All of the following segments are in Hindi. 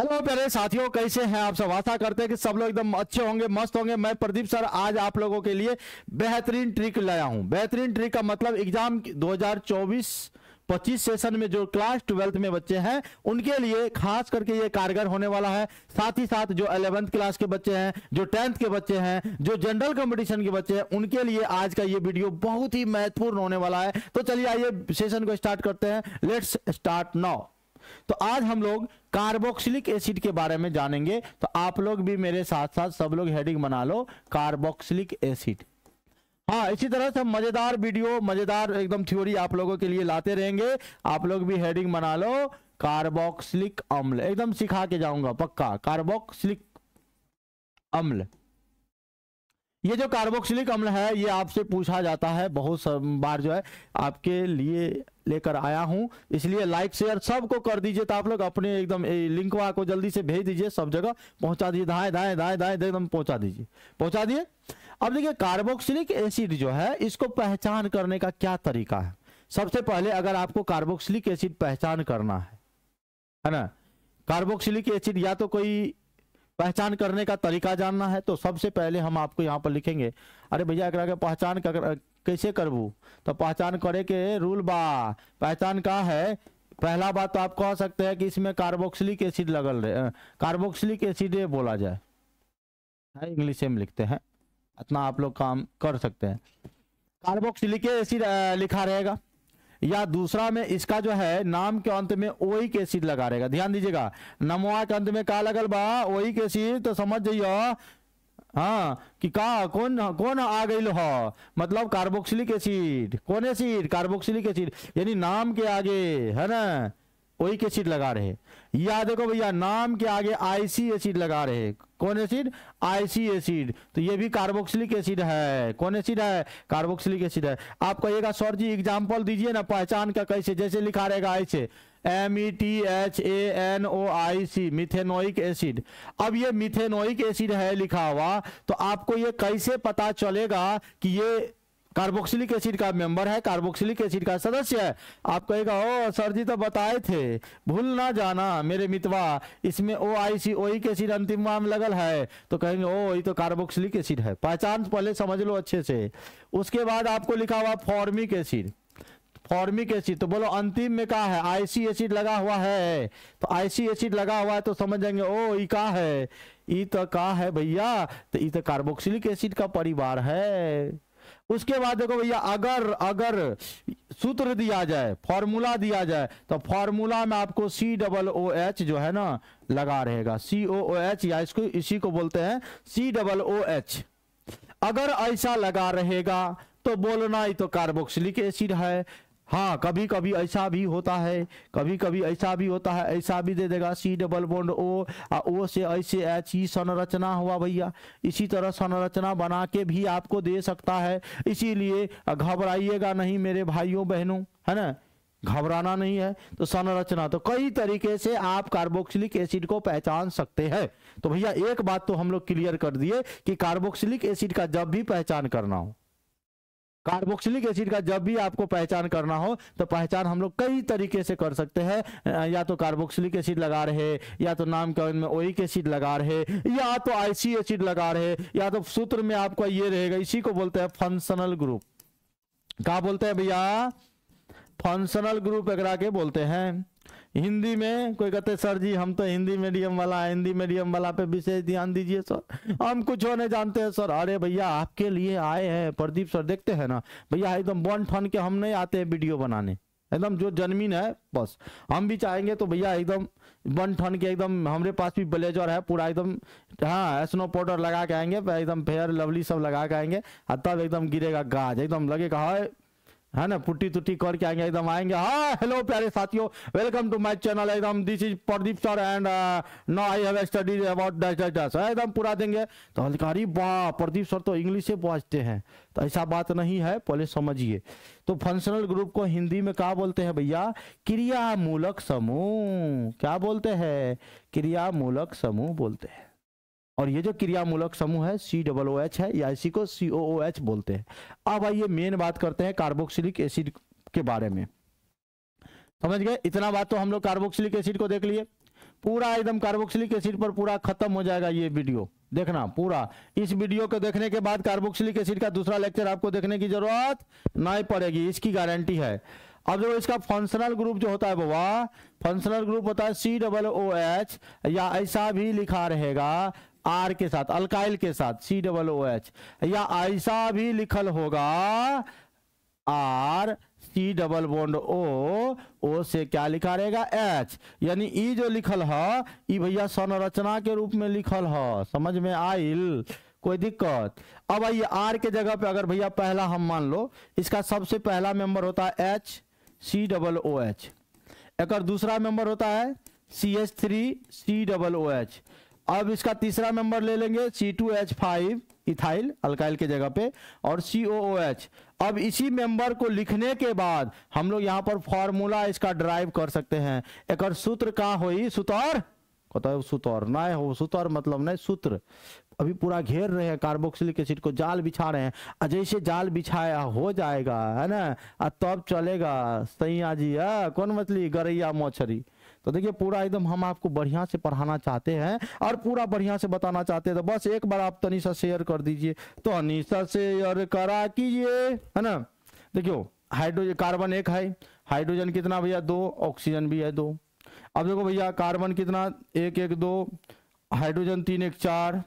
हेलो प्यारे साथियों कैसे हैं आप सब आशा करते हैं कि सब लोग एकदम अच्छे होंगे मस्त होंगे मैं प्रदीप सर आज आप लोगों के लिए बेहतरीन ट्रिक लाया हूं बेहतरीन ट्रिक का मतलब एग्जाम 2024 पच्चीस सेशन में जो क्लास ट्वेल्थ में बच्चे हैं उनके लिए खास करके ये कारगर होने वाला है साथ ही साथ जो अलेवेंथ क्लास के बच्चे हैं जो टेंथ के बच्चे हैं जो जनरल कंपटीशन के बच्चे हैं उनके लिए आज का ये वीडियो बहुत ही महत्वपूर्ण होने वाला है तो चलिए आइए सेशन को स्टार्ट करते हैं लेट्स स्टार्ट नाउ तो आज हम लोग कार्बोक्सिलिक एसिड के बारे में जानेंगे तो आप लोग भी मेरे साथ साथ सब लोग हेडिंग बना लो कार्बोक्सिलिक एसिड हाँ इसी तरह से मजेदार वीडियो मजेदार एकदम थ्योरी आप लोगों के लिए लाते रहेंगे आप लोग भी हेडिंग बना लो कार्बोक्सिलिक अम्ल एकदम सिखा के जाऊंगा पक्का कार्बोक्सिलिक अम्ल ये जो कार्बोक्सिलिक अम्ल है ये आपसे पूछा जाता है बहुत बार जो है आपके लिए लेकर आया हूँ इसलिए लाइक शेयर सबको कर दीजिए तो आप लोग अपने एकदम लिंक लिंकवा को जल्दी से भेज दीजिए सब जगह पहुँचा दीजिए धाए धाए धाए धाए एकदम पहुँचा दीजिए पहुँचा दिए अब देखिए कार्बोक्सिलिक एसिड जो है इसको पहचान करने का क्या तरीका है सबसे पहले अगर आपको कार्बोक्सिलिक एसिड पहचान करना है है ना कार्बोक्सिलिक एसिड या तो कोई पहचान करने का तरीका जानना है तो सबसे पहले हम आपको यहाँ पर लिखेंगे अरे भैया अगर पहचान कैसे करबू तो पहचान करे के रूल बा पहचान का है पहला बात तो आप कह सकते हैं कि इसमें कार्बोक्सिलिक एसिड लगल रहे कार्बोक्सिलिक एसिड बोला जाए इंग्लिश में लिखते हैं इतना आप लोग काम कर सकते हैं कार्बोक्सिलिक एसिड लिखा रहेगा या दूसरा में इसका जो है नाम के अंत में ओइक एसिड लगा रहेगा ध्यान दीजिएगा नमोआ के अंत में का लगल बा ओइक एसिड तो समझ जाइयो हाँ कि का कौन कौन आ गई ह मतलब कार्बोक्सिलिक एसिड कौन एसिड कार्बोक्सिलिक एसिड यानी नाम के आगे है ना वही के एसिड लगा रहे या देखो भैया नाम के आगे आईसी एसिड लगा रहे कौन एसिड आईसी एसिड तो ये भी कार्बोक्सिलिक एसिड है कौन एसिड है कार्बोक्सिलिक एसिड है आप कहिएगा सर जी एग्जाम्पल दीजिए ना पहचान का कैसे जैसे लिखा रहेगा ऐसे M E T H A N O I C methanoic acid अब ये मिथेनोइक एसिड है लिखा हुआ तो आपको ये कैसे पता चलेगा कि ये कार्बोक्सिलिक एसिड का मेंबर है कार्बोक्सिलिक एसिड का सदस्य है आप कहेगा ओ सर जी तो बताए थे भूल ना जाना मेरे मितवा इसमें ओ आई सी ओइक एसिड अंतिम में लगल है तो कहेंगे ओ ये तो कार्बोक्सिलिक एसिड है पहचान पहले समझ लो अच्छे से उसके बाद आपको लिखा हुआ फॉर्मिक एसिड फॉर्मिक एसिड तो बोलो अंतिम में कहा है आईसी एसिड लगा हुआ है तो आईसी एसिड लगा हुआ है तो समझ जाएंगे ओ ई का है ई तो का है भैया तो ई तो कार्बोक्सिलिक एसिड का परिवार है उसके बाद देखो भैया अगर अगर सूत्र दिया जाए फॉर्मूला दिया जाए तो फॉर्मूला में आपको सी डबल ओ एच जो है ना लगा रहेगा सी ओ ओ एच या इसको इसी को बोलते हैं सी डबल ओ एच अगर ऐसा लगा रहेगा तो बोलना ही तो कार्बोक्सिलिक एसिड है हाँ कभी कभी ऐसा भी होता है कभी कभी ऐसा भी होता है ऐसा भी दे देगा सी डबल बॉन्ड ओ आ ओ से ऐसे एच ई e संरचना हुआ भैया इसी तरह संरचना बना के भी आपको दे सकता है इसीलिए घबराइएगा नहीं मेरे भाइयों बहनों है ना घबराना नहीं है तो संरचना तो कई तरीके से आप कार्बोक्सिलिक एसिड को पहचान सकते हैं तो भैया एक बात तो हम लोग क्लियर कर दिए कि कार्बोक्सिलिक एसिड का जब भी पहचान करना हो कार्बोक्सिलिक एसिड का जब भी आपको पहचान करना हो तो पहचान हम लोग कई तरीके से कर सकते हैं या तो कार्बोक्सिलिक एसिड लगा रहे या तो नाम के में ओइक एसिड लगा रहे या तो आईसी एसिड लगा रहे या तो सूत्र में आपका ये रहेगा इसी को बोलते हैं फंक्शनल ग्रुप कहा बोलते हैं भैया फंक्शनल ग्रुप एक बोलते हैं हिंदी में कोई कहते सर जी हम तो हिंदी मीडियम वाला हिंदी मीडियम वाला पे विशेष ध्यान दीजिए सर हम कुछ होने जानते हैं सर अरे भैया आपके लिए आए हैं प्रदीप सर देखते हैं ना भैया एकदम बन ठन के हम नहीं आते हैं वीडियो बनाने एकदम जो जन्मीन है बस हम भी चाहेंगे तो भैया एकदम बन ठन के एकदम हमारे पास भी ब्लेजर है पूरा एकदम हाँ स्नो पाउडर लगा के आएंगे एकदम फेयर लवली सब लगा के आएंगे तब एकदम गिरेगा गाज एकदम लगेगा हाई है ना पुट्टी तुट्टी करके आएंगे एकदम आएंगे हाँ हेलो प्यारे साथियों वेलकम टू माय चैनल एकदम this is Pradeep sir and no I have studies about that that dash एकदम पूरा देंगे तो अधिकारी वाह प्रदीप सर तो इंग्लिश से पहुँचते हैं तो ऐसा बात नहीं है पहले समझिए तो फंक्शनल ग्रुप को हिंदी में क्या बोलते हैं भैया क्रियामूलक समूह क्या बोलते हैं क्रियामूलक समूह बोलते हैं और ये जो क्रियामूलक समूह है सी डबल ओ एच है या इसी को सी ओ ओ एच बोलते हैं अब आइए मेन बात करते हैं कार्बोक्सिलिक एसिड के बारे में समझ गए इतना बात तो हम लोग कार्बोक्सिलिक एसिड को देख लिए पूरा एकदम कार्बोक्सिलिक एसिड पर पूरा खत्म हो जाएगा ये वीडियो देखना पूरा इस वीडियो को देखने के बाद कार्बोक्सिलिक एसिड का दूसरा लेक्चर आपको देखने की जरूरत नहीं पड़ेगी इसकी गारंटी है अब जो इसका फंक्शनल ग्रुप जो होता है बाबा फंक्शनल ग्रुप होता है सी डबल ओ एच या ऐसा भी लिखा रहेगा आर के साथ अल्काइल के साथ सी डबल ओ एच या ऐसा भी लिखल होगा R C double bond O O से क्या लिखा रहेगा एच यानी ई e जो लिखल है ई e भैया संरचना के रूप में लिखल है समझ में आइल कोई दिक्कत अब आइए आर के जगह पे अगर भैया पहला हम मान लो इसका सबसे पहला मेंबर होता है H C double O H एक दूसरा मेंबर होता है C H three C double O H अब इसका तीसरा नंबर ले लेंगे C two H five ethyl alkyl के जगह पे और सी ओ ओ एच अब इसी मेंबर को लिखने के बाद हम लोग यहाँ पर फॉर्मूला इसका ड्राइव कर सकते हैं एक सूत्र का हो सुतौर कहता है सुतौर ना हो सुतौर मतलब नहीं सूत्र अभी पूरा घेर रहे हैं कार्बोक्सिलिक एसिड को जाल बिछा रहे हैं और जैसे जाल बिछाया हो जाएगा है ना तब चलेगा सैया जी है कौन मछली गरैया मछली तो देखिए पूरा एकदम हम आपको बढ़िया से पढ़ाना चाहते हैं और पूरा बढ़िया से बताना चाहते हैं तो बस एक बार आप तनिषा शेयर कर दीजिए अनिशा शेयर करा कीजिए है ना देखियो हाइड्रोजन कार्बन एक है हाइड्रोजन कितना भैया दो ऑक्सीजन भी है दो अब देखो भैया कार्बन कितना एक एक दो हाइड्रोजन तीन एक चार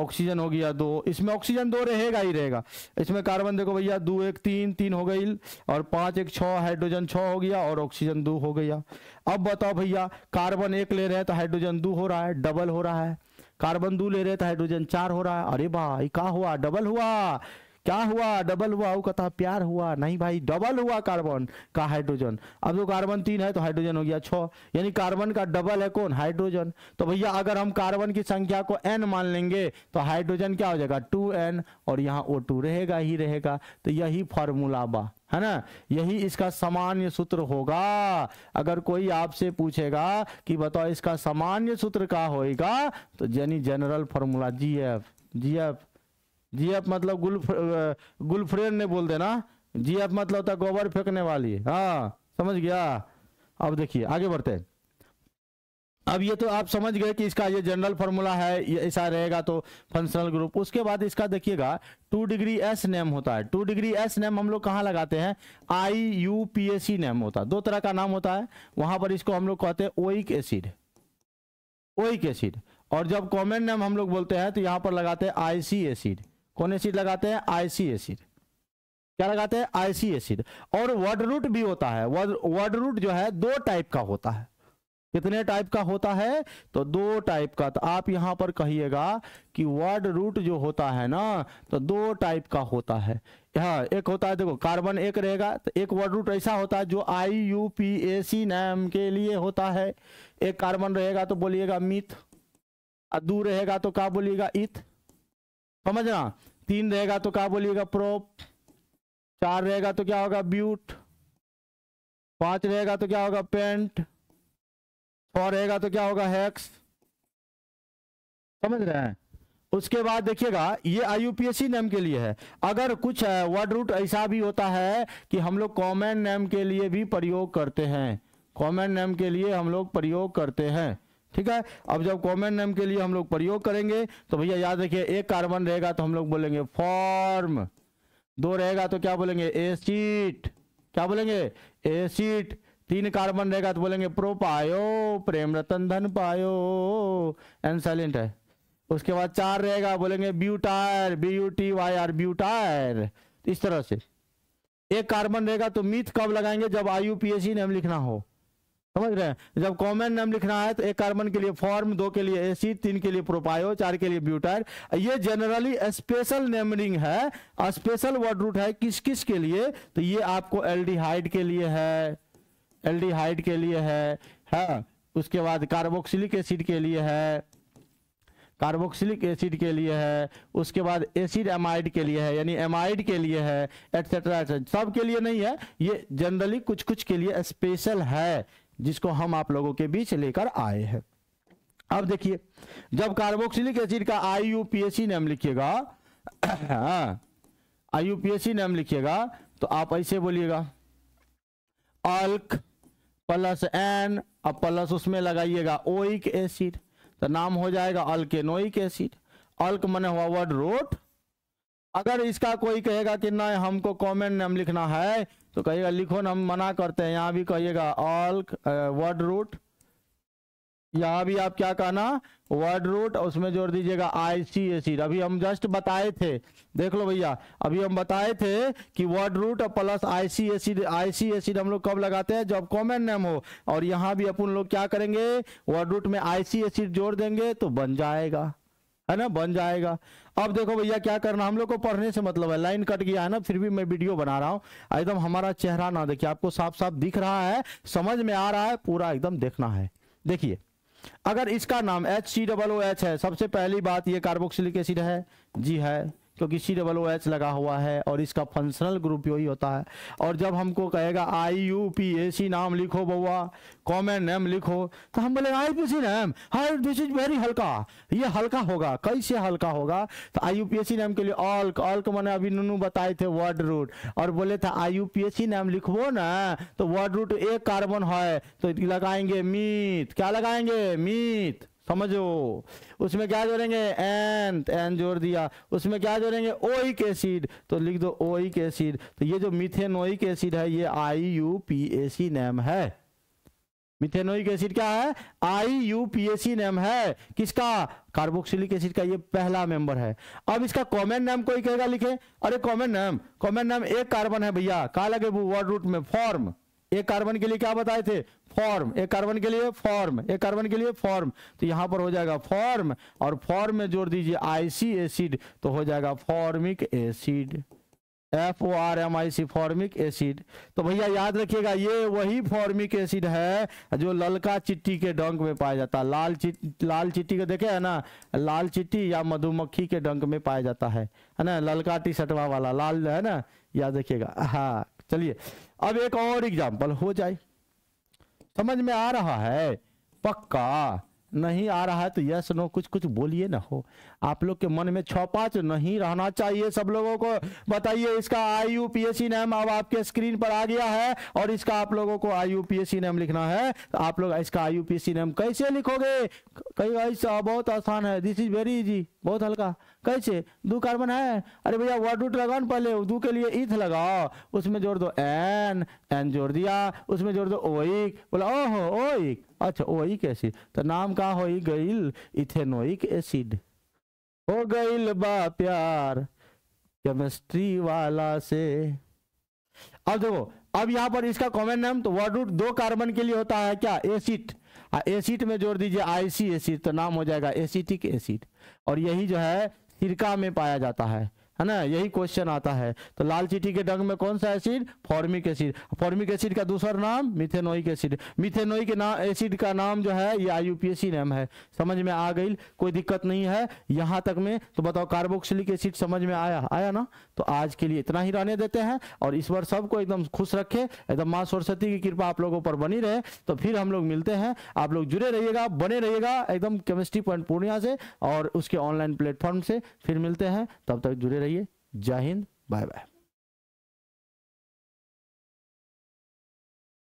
ऑक्सीजन हो गया दो इसमें ऑक्सीजन दो रहेगा ही रहेगा इसमें कार्बन देखो भैया दो एक तीन तीन हो गई और पांच एक छ हाइड्रोजन छ हो गया और ऑक्सीजन दो हो गया अब बताओ भैया कार्बन एक ले रहे हैं तो हाइड्रोजन दो हो रहा है डबल हो रहा है कार्बन दो ले रहे हैं तो हाइड्रोजन चार हो रहा है अरे भाई का हुआ डबल हुआ क्या हुआ डबल हुआ वो कहता प्यार हुआ नहीं भाई डबल हुआ कार्बन का हाइड्रोजन अब जो तो कार्बन तीन है तो हाइड्रोजन हो गया छः यानी कार्बन का डबल है कौन हाइड्रोजन तो भैया अगर हम कार्बन की संख्या को एन मान लेंगे तो हाइड्रोजन क्या हो जाएगा टू एन और यहाँ ओ टू रहेगा ही रहेगा तो यही फॉर्मूला बा है ना यही इसका सामान्य सूत्र होगा अगर कोई आपसे पूछेगा कि बताओ इसका सामान्य सूत्र का होएगा तो यानी general formula G F G F G आप मतलब गुल गुलफ्रेंड ने बोल देना जी आप मतलब होता तो गोबर फेंकने वाली हाँ समझ गया अब देखिए आगे बढ़ते हैं अब ये तो आप समझ गए कि इसका ये जनरल फॉर्मूला है ये ऐसा रहेगा तो फंक्शनल ग्रुप उसके बाद इसका देखिएगा टू डिग्री एस नेम होता है टू डिग्री एस नेम हम लोग कहाँ लगाते हैं I U P A C name होता है दो तरह का नाम होता है वहां पर इसको हम लोग कहते हैं ओइक एसिड ओइक एसिड और जब कॉमन नेम हम लोग बोलते हैं तो यहाँ पर लगाते हैं आई सी एसिड कौन एसिड लगाते हैं आईसी एसिड क्या लगाते हैं आईसी एसिड और वर्ड रूट भी होता है वर्ड रूट जो है दो टाइप का होता है कितने टाइप का होता है तो दो टाइप का तो आप यहां पर कहिएगा कि वर्ड रूट जो होता है ना तो दो टाइप का होता है हाँ एक होता है देखो कार्बन एक रहेगा तो एक वर्ड रूट ऐसा होता है जो आई यू पी ए सी नाम के लिए होता है एक कार्बन रहेगा तो बोलिएगा मिथ और दू रहेगा तो क्या बोलिएगा इथ समझना तीन रहेगा तो क्या बोलिएगा प्रोप चार रहेगा तो क्या होगा ब्यूट पांच रहेगा तो क्या होगा पेंट छः रहेगा तो क्या होगा हैक्स समझ रहे हैं उसके बाद देखिएगा ये आई यू नेम के लिए है अगर कुछ वर्ड रूट ऐसा भी होता है कि हम लोग कॉमन नेम के लिए भी प्रयोग करते हैं कॉमन नेम के लिए हम लोग प्रयोग करते हैं ठीक है अब जब कॉमन नेम के लिए हम लोग प्रयोग करेंगे तो भैया याद रखिए एक कार्बन रहेगा तो हम लोग बोलेंगे फॉर्म दो रहेगा तो क्या बोलेंगे एसिट क्या बोलेंगे एसिट तीन कार्बन रहेगा तो बोलेंगे प्रो पायो प्रेम रतन धन पायो एन साइलेंट है उसके बाद चार रहेगा बोलेंगे butyr B U T Y R butyr इस तरह से एक कार्बन रहेगा तो मीथ कब लगाएंगे जब I U P S name लिखना हो समझ रहे हैं जब कॉमन नाम लिखना है तो एक कार्बन के लिए फॉर्म दो के लिए एसी तीन के लिए प्रोपायो चार के लिए ब्यूटाइल ये जनरली स्पेशल नेमरिंग है स्पेशल वर्ड रूट है किस किस के लिए तो ये आपको एल्डिहाइड के लिए है एल्डिहाइड के लिए है हाँ उसके बाद कार्बोक्सिलिक एसिड के लिए है कार्बोक्सिलिक एसिड के लिए है उसके बाद एसिड एमाइड के लिए है यानी एमाइड के लिए है एटसेट्रा एटसेट्रा सब के लिए नहीं है ये जनरली कुछ कुछ के लिए स्पेशल है जिसको हम आप लोगों के बीच लेकर आए हैं अब देखिए जब कार्बोक्सिलिक एसिड का I U P S C name लिखिएगा I U P S C name लिखिएगा तो आप ऐसे बोलिएगा अल्क प्लस एन अब प्लस उसमें लगाइएगा ओइक एसिड तो नाम हो जाएगा अल्केनोइक एसिड अल्क मने हुआ वर्ड रोट अगर इसका कोई कहेगा कि ना हमको कॉमन नेम लिखना है तो कहिएगा लिखो ना हम मना करते हैं यहां भी कहिएगा ऑल वर्ड रूट यहाँ भी आप क्या कहना वर्ड रूट उसमें जोड़ दीजिएगा आई सी ए सी अभी हम जस्ट बताए थे देख लो भैया अभी हम बताए थे कि वर्ड रूट और plus I C A C I C A C हम लोग कब लगाते हैं जब कॉमन नेम हो और यहां भी अपन लोग क्या करेंगे वर्ड रूट में आई सी ए सी जोड़ देंगे तो बन जाएगा है ना बन जाएगा अब देखो भैया क्या करना हम लोग को पढ़ने से मतलब है लाइन कट गया है ना फिर भी मैं वीडियो बना रहा हूँ एकदम हमारा चेहरा ना देखिए आपको साफ साफ दिख रहा है समझ में आ रहा है पूरा एकदम देखना है देखिए अगर इसका नाम H C double O H है सबसे पहली बात ये कार्बोक्सिलिक एसिड है जी है क्योंकि सी डबल ओ एच लगा हुआ है और इसका फंक्शनल ग्रुप यही होता है और जब हमको कहेगा आई यू पी ए सी नाम लिखो बउआ कॉमन नेम लिखो तो हम बोले आई पी सी नेम हर दिस इज वेरी हल्का ये हल्का होगा कैसे हल्का होगा तो I U P S C name के लिए ऑल्क ऑल्क मैंने अभी नुनू बताए थे वर्ड रूट और बोले था I U P S C name लिखवो ना तो वर्ड रूट एक कार्बन है तो लगाएंगे मीत क्या लगाएंगे मीत समझो उसमें क्या जोड़ेंगे एन एन जोड़ दिया उसमें क्या जोड़ेंगे ओइक एसिड तो लिख दो ओइक एसिड तो ये जो मिथेनोइक एसिड है ये I U P A C name है मिथेनोइक एसिड क्या है I U P A C name है किसका कार्बोक्सिलिक एसिड का ये पहला मेंबर है अब इसका कॉमन नेम कोई कहेगा लिखे अरे कॉमन नेम कॉमन नेम एक कार्बन है भैया कहा लगे वो वर्ड रूट में फॉर्म एक कार्बन के लिए क्या बताए थे फॉर्म एक कार्बन के लिए फॉर्म एक कार्बन के लिए फॉर्म तो यहाँ पर हो जाएगा फॉर्म और फॉर्म में जोड़ दीजिए आईसी एसिड तो हो जाएगा formic acid F O R M I C formic acid तो भैया याद रखिएगा ये वही फॉर्मिक एसिड है जो ललका चिट्टी के डंक में पाया जाता है लाल चिट्टी लाल चिट्टी को देखे है ना लाल चिट्टी या मधुमक्खी के डंक में पाया जाता है है ना ललका टी सटवा वाला लाल है ना याद रखिएगा हाँ चलिए अब एक और एग्जाम्पल हो जाए समझ में आ रहा है पक्का नहीं आ रहा है तो यस नो कुछ कुछ बोलिए ना हो आप लोग के मन में छ पाँच नहीं रहना चाहिए सब लोगों को बताइए इसका I U P S C name अब आपके स्क्रीन पर आ गया है और इसका आप लोगों को I U P S C name लिखना है तो आप लोग इसका I U P S C name कैसे लिखोगे कही भाई साहब बहुत आसान है दिस इज वेरी इजी बहुत हल्का कैसे दो कार्बन है अरे भैया वर्ड रूट लगाओ पहले दो के लिए इथ लगाओ उसमें जोड़ दो एन एन जोड़ दिया उसमें जोड़ दो ओइक बोला ओह ओइक अच्छा ओइक एसिड तो नाम का हो गईल इथेनोइक एसिड हो गईल बा प्यार केमिस्ट्री वाला से अब देखो अब यहाँ पर इसका कॉमन नेम तो वर्ड दो कार्बन के लिए होता है क्या एसिड एसिड में जोड़ दीजिए आईसी एसिड तो नाम हो जाएगा एसिटिक एसिड और यही जो है सिरका में पाया जाता है है ना यही क्वेश्चन आता है तो लाल चीटी के डंग में कौन सा acid formic acid formic acid का दूसरा नाम मिथेनोइक एसिड मिथेनोइक नाम एसिड का नाम जो है ये आईयूपीएसी नेम है समझ में आ गई कोई दिक्कत नहीं है यहाँ तक में तो बताओ कार्बोक्सिलिक एसिड समझ में आया आया ना तो आज के लिए इतना ही रहने देते हैं और इस बार सबको एकदम खुश रखे एकदम माँ सरस्वती की कृपा आप लोगों पर बनी रहे तो फिर हम लोग मिलते हैं आप लोग जुड़े रहिएगा बने रहिएगा एकदम केमिस्ट्री पॉइंट पूर्णिया से और उसके ऑनलाइन प्लेटफॉर्म से फिर मिलते हैं तब तक जुड़े रहिए जय हिंद बाय बाय